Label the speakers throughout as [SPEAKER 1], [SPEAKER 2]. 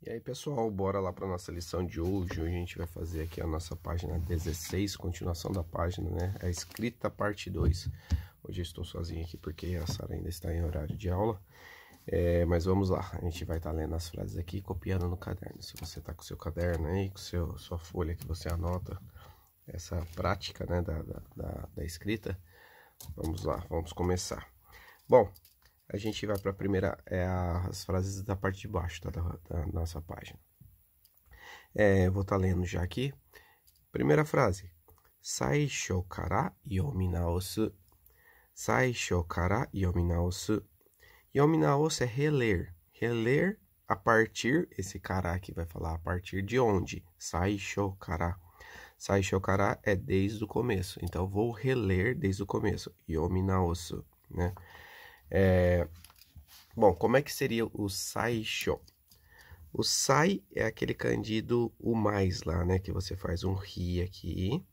[SPEAKER 1] E aí pessoal, bora lá para nossa lição de hoje. Hoje a gente vai fazer aqui a nossa página 16, continuação da página, né? A é escrita parte 2. Hoje eu estou sozinho aqui porque a Sara ainda está em horário de aula. É, mas vamos lá, a gente vai estar tá lendo as frases aqui e copiando no caderno. Se você está com seu caderno aí, com seu, sua folha que você anota, essa prática né, da, da, da escrita, vamos lá, vamos começar. Bom, a gente vai para a primeira, é a, as frases da parte de baixo tá, da, da, nossa página. É, vou estar tá lendo já aqui. Primeira frase. Saisho kara yominaosu. Saisho kara yominaosu. Yominaosu é reler. Reler a partir, esse cara aqui vai falar a partir de onde. Saisho kara. Saisho kara é desde o começo. Então, vou reler desde o começo. Yominaosu, né? É... Bom, como é que seria o saisho? O sai é aquele candido o mais lá, né? Que você faz um ri aqui,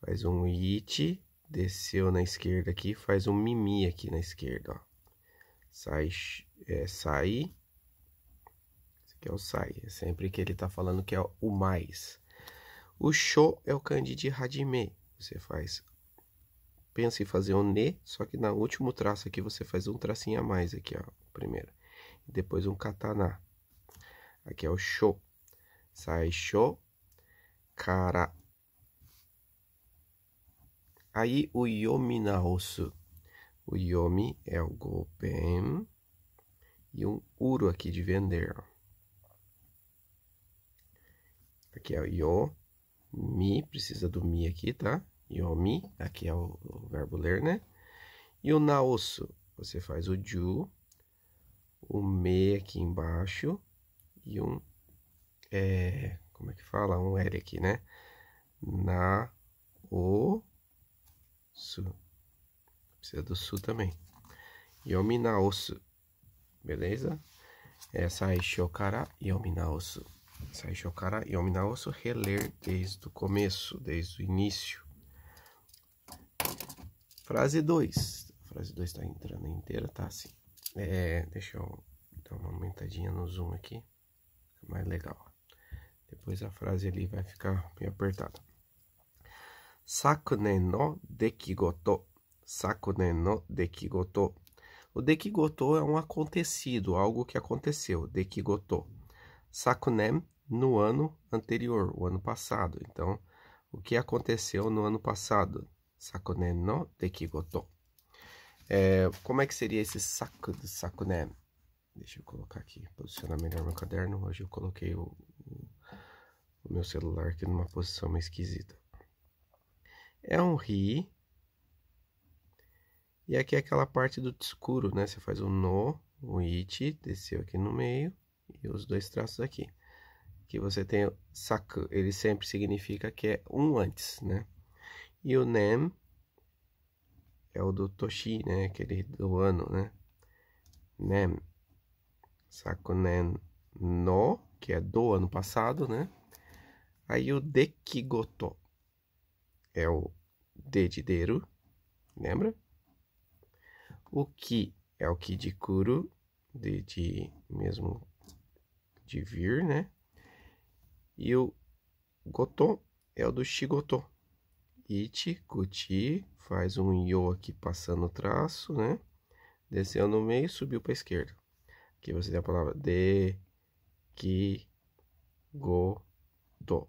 [SPEAKER 1] faz um it, desceu na esquerda aqui, faz um mimi aqui na esquerda, ó. Sai, é, sai. Esse aqui é o sai, é sempre que ele tá falando que é o mais. O show é o candido radime. Você faz pensa em fazer um ne, só que no último traço aqui você faz um tracinho a mais aqui, ó, primeiro. Depois um katana. Aqui é o sho. Sai sho, kara. Aí o yomi naosu. O yomi é o gopen. e um uro aqui de vender, ó. Aqui é o yo, mi, precisa do mi aqui, tá? yomi, aqui é o, o verbo ler, né? E o naosu, você faz o ju, o me aqui embaixo e um, é, como é que fala? Um L aqui, né? Na, o, su. Precisa do su também. Yomi naosu, beleza? É chokara yomi naosu. sai chokara yomi naosu, reler desde o começo, desde o início. Frase 2. Frase 2 está entrando inteira, tá assim. É, deixa eu dar uma aumentadinha no zoom aqui. Fica mais legal. Depois a frase ali vai ficar bem apertada. Sakune no né dekigoto. Sakune no né dekigoto. O dekigoto é um acontecido, algo que aconteceu. Dekigoto. Sakunen né no ano anterior, o ano passado. Então, o que aconteceu no ano passado? sakunen né, no dekigoto. É, como é que seria esse saco do sakunen? Né? Deixa eu colocar aqui, posicionar melhor meu caderno. Hoje eu coloquei o, o, o meu celular aqui numa posição meio esquisita. É um ri. E aqui é aquela parte do escuro, né? Você faz o um no, o um it, desceu aqui no meio e os dois traços aqui. Que você tem o saku, ele sempre significa que é um antes, né? E o NEM é o do Toshi, né? Aquele do ano, né? NEM. Sakunen no, que é do ano passado, né? Aí o Dekigoto é o dedideiro, lembra? O Ki é o Ki de Kuro, de, de mesmo de vir, né? E o Goto é o do Shigoto, iti, cuti, faz um io aqui passando o traço, né? Desceu no meio, subiu para a esquerda. Aqui você tem a palavra de, que, go, do.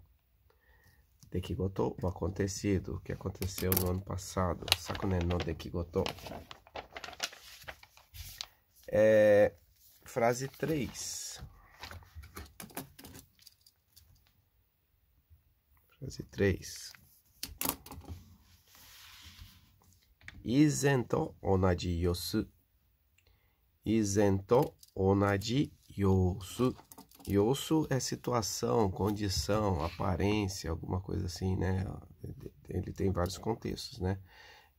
[SPEAKER 1] gotou o acontecido, o que aconteceu no ano passado. Sakune né? no que É, frase 3. Frase 3. 以前と同じ様子。以前と同じ様子。様子 é situação, condição, aparência, alguma coisa assim, né? Ele tem vários contextos, né?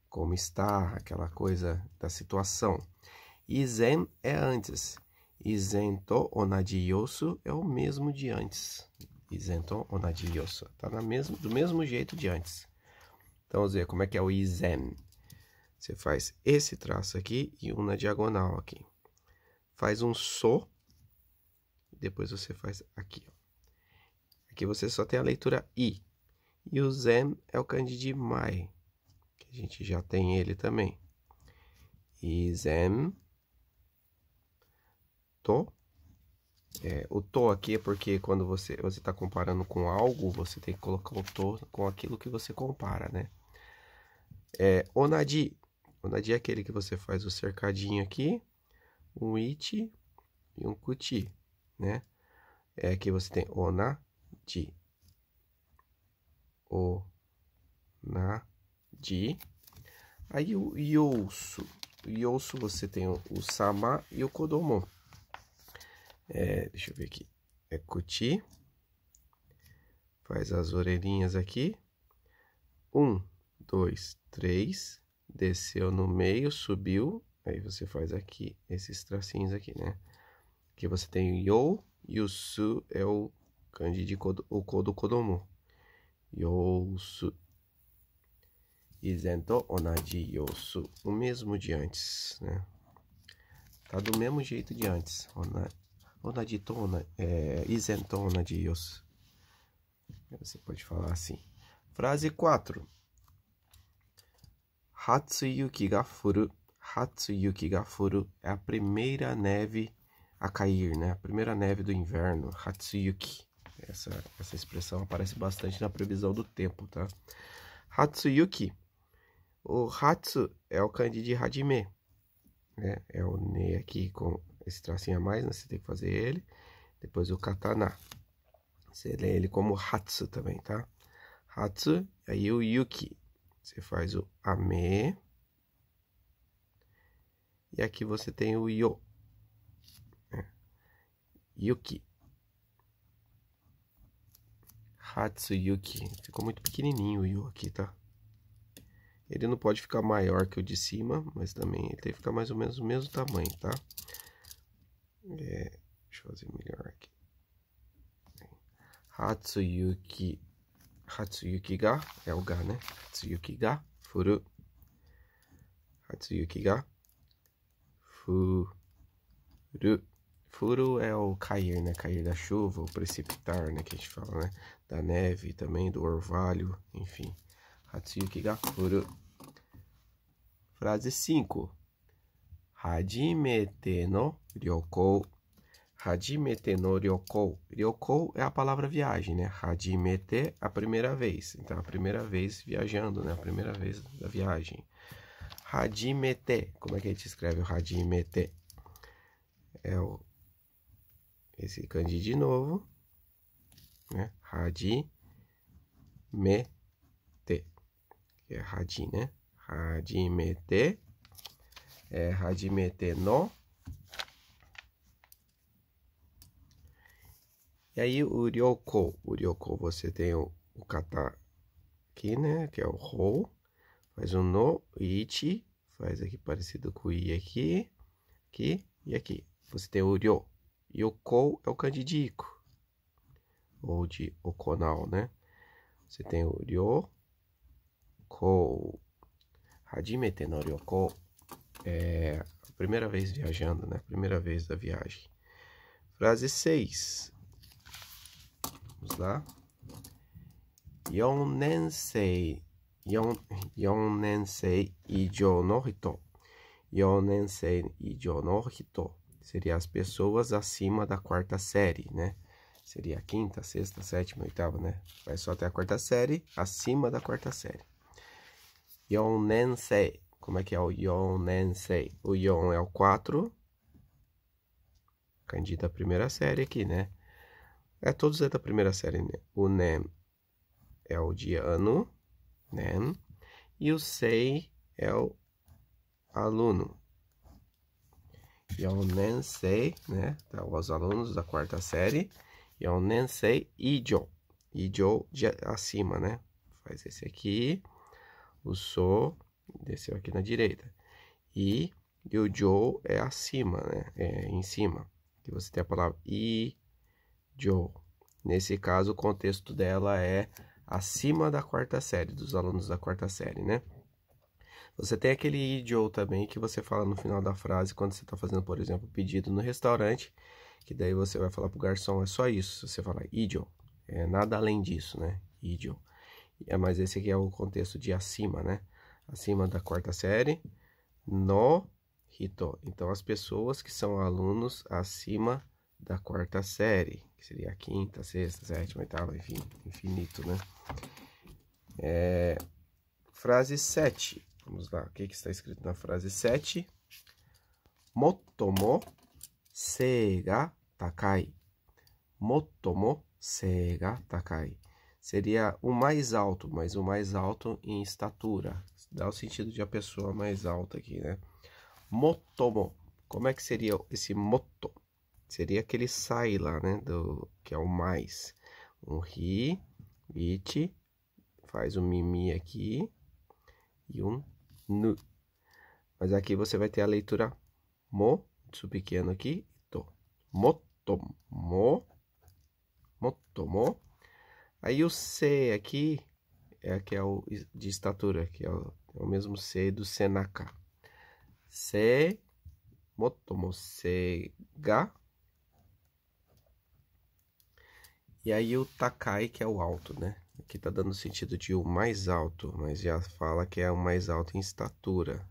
[SPEAKER 1] Como está, aquela coisa da situação. Izen é antes. Isento onadioso é o mesmo de antes. Isento onadioso. está na mesmo, do mesmo jeito de antes. Então, vamos ver como é que é o izen. Você faz esse traço aqui e um na diagonal aqui. Faz um só. Depois você faz aqui. Ó. Aqui você só tem a leitura I. E o Zem é o Candide Mai. Que a gente já tem ele também. E Zem. To. É, o to aqui é porque quando você você está comparando com algo, você tem que colocar o to com aquilo que você compara, né? É, onadi o nadi é aquele que você faz o cercadinho aqui, um iti e um kuti, né? É aqui você tem o na di. O na di. Aí o yousu. O yousu você tem o, o sama e o kodomo. É, deixa eu ver aqui. É kuti. Faz as orelhinhas aqui. Um, dois, três desceu no meio, subiu, aí você faz aqui esses tracinhos aqui, né? que você tem o yo e o su é o kanji de kodo, o kodo kodomo. Yo su. Isento onaji yo su. O mesmo de antes, né? Tá do mesmo jeito de antes. Onaji tona, é, isento onaji yo su. Você pode falar assim. Frase 4. Hatsuyuki ga furu. Hatsuyuki ga furu é a primeira neve a cair, né? A primeira neve do inverno, Hatsuyuki. Essa, essa expressão aparece bastante na previsão do tempo, tá? Hatsuyuki. O Hatsu é o kanji de Hajime. Né? É o Ne aqui com esse tracinho a mais, né? Você tem que fazer ele. Depois o Katana. Você lê ele como Hatsu também, tá? Hatsu, aí o Yuki. Você faz o ame. E aqui você tem o yo. Né? Yuki. Hatsuyuki. Ficou muito pequenininho o yo aqui, tá? Ele não pode ficar maior que o de cima, mas também ele tem que ficar mais ou menos o mesmo tamanho, tá? É, deixa eu fazer melhor aqui. Hatsuyuki Hatsuyuki ga, é o ga, né? Hatsuyuki ga, furu. Hatsuyuki ga, furu. Furu é o cair, né? Cair da chuva, o precipitar, né? Que a gente fala, né? Da neve também, do orvalho, enfim. Hatsuyuki ga, furu. Frase 5. Hajimete no ryokou. Hajimete no ryokou. Ryokou é a palavra viagem, né? Hajimete, a primeira vez. Então, a primeira vez viajando, né? A primeira vez da viagem. Hajimete. Como é que a gente escreve o hajimete? É o... Esse kanji de novo. Né? Hajimete. Que é haji, né? Hajimete. É hajimete no E aí o ryoko, o ryoko você tem o, o kata aqui, né, que é o ho, faz um no, ichi, faz aqui parecido com o i aqui, aqui e aqui. Você tem o ryo, e o ko é o candidico, ou de okonal, né? Você tem o ryo, ko, hajimete no ryoko, é a primeira vez viajando, né? Primeira vez da viagem. Frase 6. Vamos lá. Yonensei. Yonensei ijo no hito. Yonensei ijo no hito. Seria as pessoas acima da quarta série, né? Seria a quinta, sexta, sétima, oitava, né? Vai só até a quarta série, acima da quarta série. Yonensei. Como é que é o Yonensei? O Yon é o 4. Candida à primeira série aqui, né? É, todos é da primeira série, né? O NEM é o de ano, NEM, né? e o SEI é o aluno. E é o NENSEI, né? Tá, os alunos da quarta série. E é o NENSEI IJO. IJO de acima, né? Faz esse aqui. O SO desceu aqui na direita. E, e o JO é acima, né? É em cima. Que você tem a palavra I Joe. Nesse caso, o contexto dela é acima da quarta série, dos alunos da quarta série, né? Você tem aquele Joe também que você fala no final da frase quando você está fazendo, por exemplo, pedido no restaurante, que daí você vai falar pro garçom, é só isso. Você fala Joe, é nada além disso, né? Joe. É, mas esse aqui é o contexto de acima, né? Acima da quarta série, no Hito. Então, as pessoas que são alunos acima da quarta série, que seria a quinta, sexta, sétima, oitava, enfim, infinito, né? É, frase 7. Vamos lá, o que, que está escrito na frase 7? Motomo seiga takai. Motomo seiga takai. Seria o mais alto, mas o mais alto em estatura. Dá o sentido de a pessoa mais alta aqui, né? Motomo. Como é que seria esse moto? seria aquele sai lá, né? Do, que é o mais. Um ri, it, faz um mimi aqui e um nu. Mas aqui você vai ter a leitura mo, tsu pequeno aqui, to. Moto, mo, moto, mo. Aí o C aqui é que é o de estatura, que é o, é o mesmo C do Senaka. Se, motomo, ga. E aí o Takai, que é o alto, né? Aqui tá dando sentido de o mais alto, mas já fala que é o mais alto em estatura.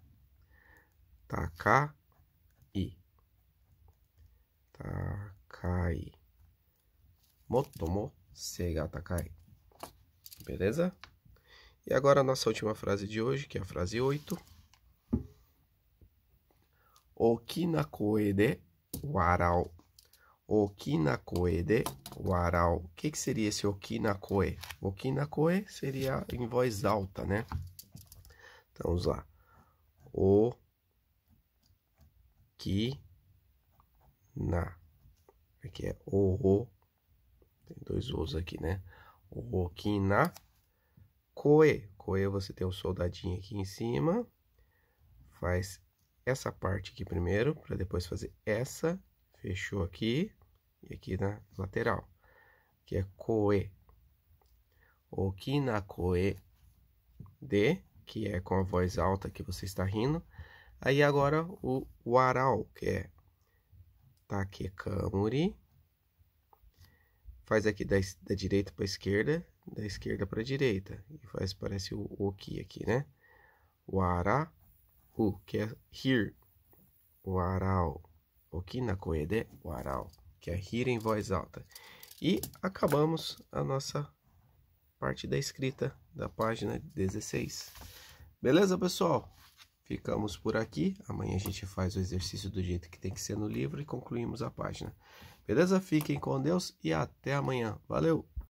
[SPEAKER 1] Takai. Takai. Motomo sega takai. Beleza? E agora a nossa última frase de hoje, que é a frase 8. Okinakoe de Warau okinakoe de warau. O que, que seria esse okinakoe? Okinakoe seria em voz alta, né? Então, vamos lá. O ki na. Aqui é o, o Tem dois os aqui, né? O okina koe. Koe você tem um soldadinho aqui em cima. Faz essa parte aqui primeiro, para depois fazer essa. Fechou aqui e aqui na lateral, que é koe. koe de, que é com a voz alta que você está rindo. Aí agora o warau, que é takekamuri. Faz aqui da, da direita para a esquerda, da esquerda para a direita. E faz, parece o oki aqui, né? u que é rir. Warau. koe de warau que é rir em voz alta. E acabamos a nossa parte da escrita da página 16. Beleza, pessoal? Ficamos por aqui. Amanhã a gente faz o exercício do jeito que tem que ser no livro e concluímos a página. Beleza? Fiquem com Deus e até amanhã. Valeu!